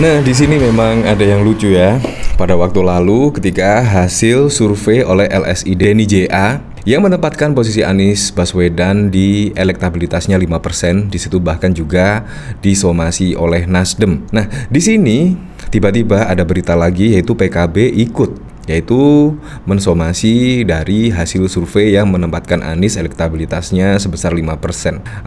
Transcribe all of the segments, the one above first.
Nah, di sini memang ada yang lucu ya. Pada waktu lalu ketika hasil survei oleh LSI Denny JA yang menempatkan posisi Anies Baswedan di elektabilitasnya 5%, di situ bahkan juga disomasi oleh Nasdem. Nah, di sini tiba-tiba ada berita lagi yaitu PKB ikut yaitu mensomasi dari hasil survei yang menempatkan Anies elektabilitasnya sebesar 5%.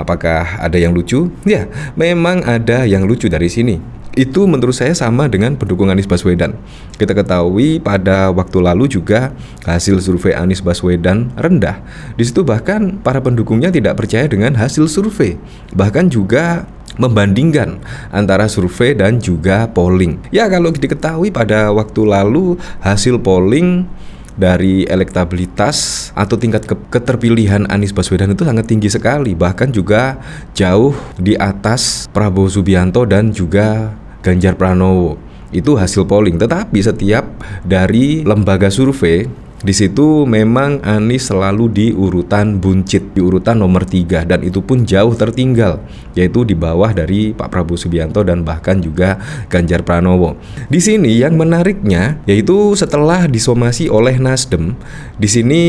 Apakah ada yang lucu? Ya, memang ada yang lucu dari sini itu menurut saya sama dengan pendukung Anies Baswedan. Kita ketahui pada waktu lalu juga hasil survei Anies Baswedan rendah. Di situ bahkan para pendukungnya tidak percaya dengan hasil survei. Bahkan juga membandingkan antara survei dan juga polling. Ya kalau diketahui pada waktu lalu hasil polling dari elektabilitas atau tingkat ke keterpilihan Anies Baswedan itu sangat tinggi sekali bahkan juga jauh di atas Prabowo Subianto dan juga Ganjar Pranowo. Itu hasil polling. Tetapi setiap dari lembaga survei di situ memang Anies selalu di urutan buncit, di urutan nomor tiga dan itu pun jauh tertinggal yaitu di bawah dari Pak Prabowo Subianto dan bahkan juga Ganjar Pranowo. Di sini yang menariknya yaitu setelah disomasi oleh Nasdem, di sini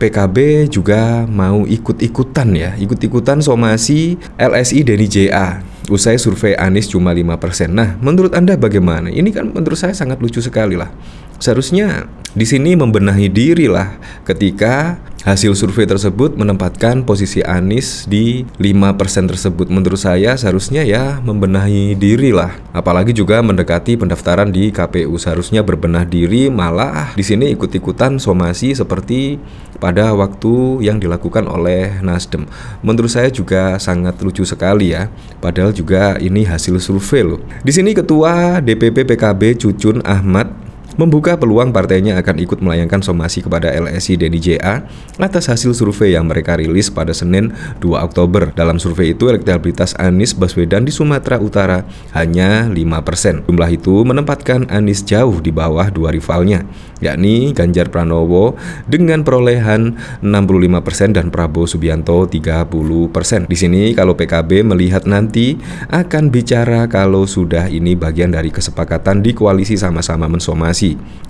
PKB juga mau ikut-ikutan ya, ikut-ikutan somasi LSI Denny JA Usai survei Anies cuma 5%. Nah, menurut Anda bagaimana? Ini kan menurut saya sangat lucu sekali lah. Seharusnya di sini membenahi diri lah ketika Hasil survei tersebut menempatkan posisi Anies di 5% tersebut. Menurut saya seharusnya ya membenahi diri lah. Apalagi juga mendekati pendaftaran di KPU seharusnya berbenah diri malah di sini ikut-ikutan somasi seperti pada waktu yang dilakukan oleh Nasdem. Menurut saya juga sangat lucu sekali ya. Padahal juga ini hasil survei loh. Di sini ketua DPP PKB Cucun Ahmad membuka peluang partainya akan ikut melayangkan somasi kepada LSI Deni JA atas hasil survei yang mereka rilis pada Senin 2 Oktober. Dalam survei itu, elektabilitas Anies Baswedan di Sumatera Utara hanya 5%. Jumlah itu menempatkan Anies jauh di bawah dua rivalnya, yakni Ganjar Pranowo dengan perolehan 65% dan Prabowo Subianto 30%. Di sini kalau PKB melihat nanti akan bicara kalau sudah ini bagian dari kesepakatan di koalisi sama-sama mensomasi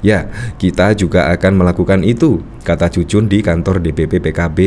Ya, kita juga akan melakukan itu, kata Cucun di kantor DPP PKB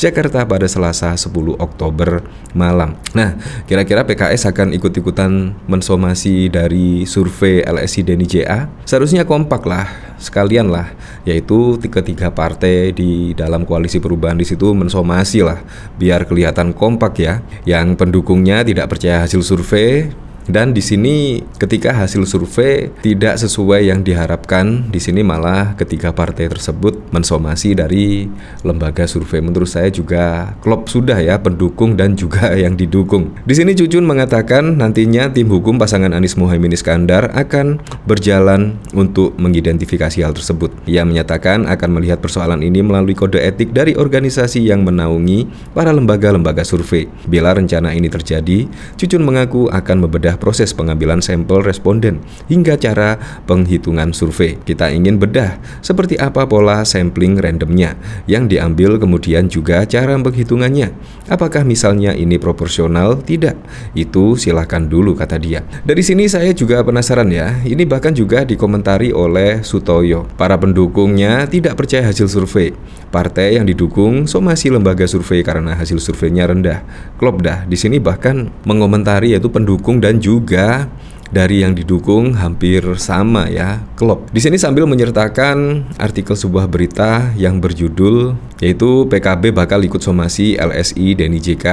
Jakarta pada Selasa 10 Oktober malam. Nah, kira-kira PKS akan ikut-ikutan mensomasi dari survei LSI Deni JA? Seharusnya kompak lah, sekalian lah, yaitu ketiga partai di dalam koalisi perubahan di situ mensomasi lah, biar kelihatan kompak ya. Yang pendukungnya tidak percaya hasil survei, dan di sini ketika hasil survei tidak sesuai yang diharapkan, di sini malah ketiga partai tersebut mensomasi dari lembaga survei. Menurut saya juga klop sudah ya pendukung dan juga yang didukung. Di sini Cucun mengatakan nantinya tim hukum pasangan Anies Mohaimin Iskandar akan berjalan untuk mengidentifikasi hal tersebut. Ia menyatakan akan melihat persoalan ini melalui kode etik dari organisasi yang menaungi para lembaga-lembaga survei. Bila rencana ini terjadi, Cucun mengaku akan membedah proses pengambilan sampel responden hingga cara penghitungan survei. Kita ingin bedah seperti apa pola sampling randomnya yang diambil kemudian juga cara penghitungannya. Apakah misalnya ini proporsional? Tidak. Itu silahkan dulu kata dia. Dari sini saya juga penasaran ya, ini bahkan juga dikomentari oleh Sutoyo. Para pendukungnya tidak percaya hasil survei. Partai yang didukung somasi lembaga survei karena hasil surveinya rendah. Klop dah, di sini bahkan mengomentari yaitu pendukung dan juga dari yang didukung hampir sama ya, klub. Di sini sambil menyertakan artikel sebuah berita yang berjudul yaitu PKB bakal ikut somasi LSI Denny JK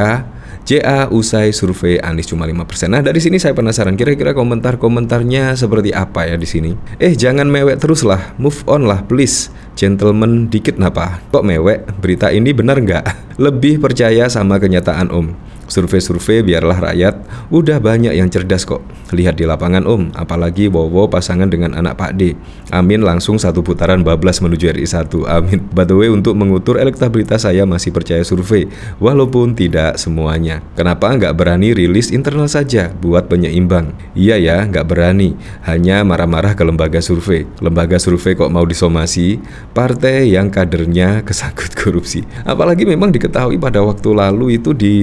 JA usai survei Anies cuma 5%. Nah, dari sini saya penasaran kira-kira komentar-komentarnya seperti apa ya di sini. Eh, jangan mewek terus lah. Move on lah, please. Gentleman dikit napa? Kok mewek? Berita ini benar nggak? Lebih percaya sama kenyataan om. Survei-survei biarlah rakyat, udah banyak yang cerdas kok. Lihat di lapangan om, apalagi Wowo pasangan dengan anak Pak D. Amin langsung satu putaran bablas menuju RI 1. Amin. By the way, untuk mengutur elektabilitas saya masih percaya survei, walaupun tidak semuanya. Kenapa nggak berani rilis internal saja buat penyeimbang? Iya ya, nggak berani. Hanya marah-marah ke lembaga survei. Lembaga survei kok mau disomasi? Partai yang kadernya kesangkut korupsi. Apalagi memang diketahui pada waktu lalu itu di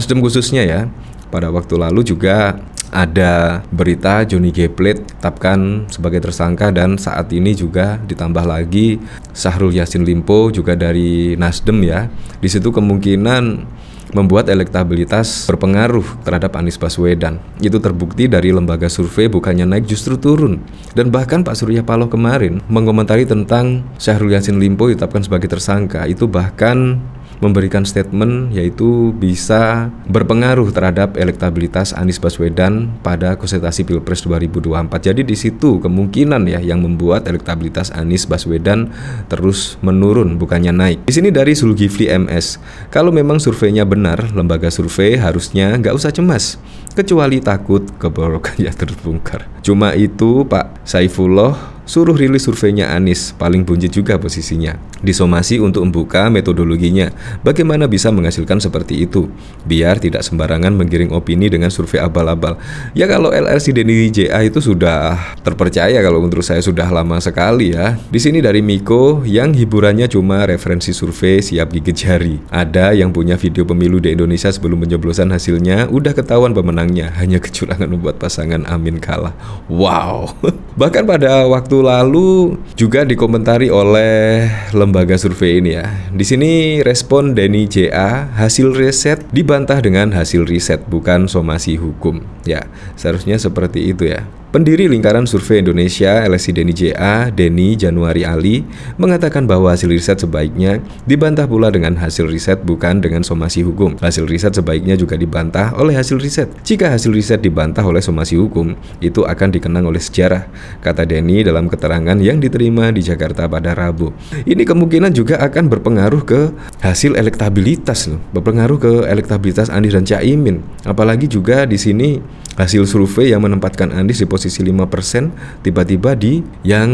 Nasdem khususnya ya. Pada waktu lalu juga ada berita Johnny G. Plate tetapkan sebagai tersangka dan saat ini juga ditambah lagi Sahrul Yasin Limpo juga dari Nasdem ya. Di situ kemungkinan membuat elektabilitas berpengaruh terhadap Anies Baswedan. Itu terbukti dari lembaga survei bukannya naik justru turun. Dan bahkan Pak Surya Paloh kemarin mengomentari tentang Syahrul Yassin Limpo ditetapkan sebagai tersangka. Itu bahkan memberikan statement yaitu bisa berpengaruh terhadap elektabilitas Anies Baswedan pada konsentrasi Pilpres 2024. Jadi di situ kemungkinan ya yang membuat elektabilitas Anies Baswedan terus menurun bukannya naik. Di sini dari Zulkifli MS, kalau memang surveinya benar, lembaga survei harusnya nggak usah cemas kecuali takut keborokan ya terbongkar. Cuma itu Pak Saifullah suruh rilis surveinya Anies, paling buncit juga posisinya. Disomasi untuk membuka metodologinya, bagaimana bisa menghasilkan seperti itu, biar tidak sembarangan menggiring opini dengan survei abal-abal. Ya kalau LRC Deni JA itu sudah terpercaya kalau menurut saya sudah lama sekali ya. Di sini dari Miko yang hiburannya cuma referensi survei siap gigit jari. Ada yang punya video pemilu di Indonesia sebelum penjeblosan hasilnya, udah ketahuan pemenangnya, hanya kecurangan membuat pasangan Amin kalah. Wow. Bahkan pada waktu lalu juga dikomentari oleh lembaga survei ini ya. Di sini respon Denny JA, hasil riset dibantah dengan hasil riset bukan somasi hukum. Ya, seharusnya seperti itu ya. Pendiri Lingkaran Survei Indonesia LSI Deni JA, Deni Januari Ali, mengatakan bahwa hasil riset sebaiknya dibantah pula dengan hasil riset bukan dengan somasi hukum. Hasil riset sebaiknya juga dibantah oleh hasil riset. Jika hasil riset dibantah oleh somasi hukum, itu akan dikenang oleh sejarah, kata Deni dalam keterangan yang diterima di Jakarta pada Rabu. Ini kemungkinan juga akan berpengaruh ke hasil elektabilitas loh, berpengaruh ke elektabilitas Andi dan Caimin. Apalagi juga di sini hasil survei yang menempatkan Anies di posisi 5% tiba-tiba di yang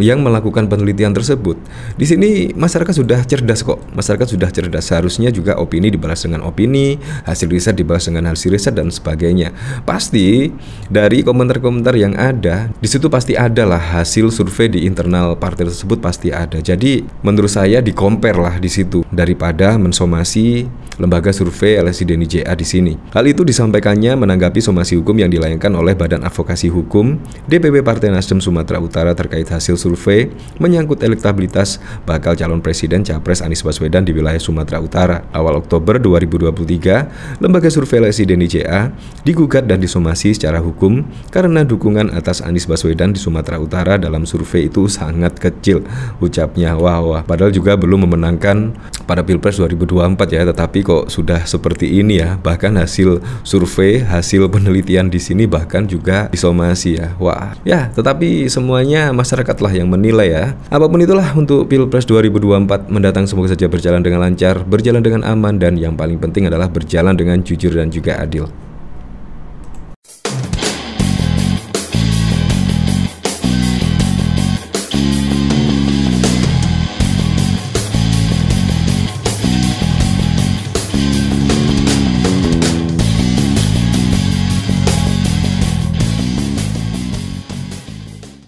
yang melakukan penelitian tersebut. Di sini masyarakat sudah cerdas kok. Masyarakat sudah cerdas. Seharusnya juga opini dibalas dengan opini, hasil riset dibalas dengan hasil riset dan sebagainya. Pasti dari komentar-komentar yang ada, di situ pasti adalah hasil survei di internal partai tersebut pasti ada. Jadi menurut saya dikompare lah di situ daripada mensomasi lembaga survei LSI Deni JA di sini. Hal itu disampaikannya menanggapi somasi advokasi hukum yang dilayangkan oleh Badan Advokasi Hukum DPP Partai Nasdem Sumatera Utara terkait hasil survei menyangkut elektabilitas bakal calon presiden Capres Anies Baswedan di wilayah Sumatera Utara. Awal Oktober 2023, lembaga survei LSI Deni ICA digugat dan disomasi secara hukum karena dukungan atas Anies Baswedan di Sumatera Utara dalam survei itu sangat kecil, ucapnya. Wah, wah. Padahal juga belum memenangkan pada Pilpres 2024 ya, tetapi kok sudah seperti ini ya. Bahkan hasil survei, hasil penelitian penelitian di sini bahkan juga disomasi ya. Wah, ya tetapi semuanya masyarakatlah yang menilai ya. Apapun itulah untuk Pilpres 2024 mendatang semoga saja berjalan dengan lancar, berjalan dengan aman dan yang paling penting adalah berjalan dengan jujur dan juga adil.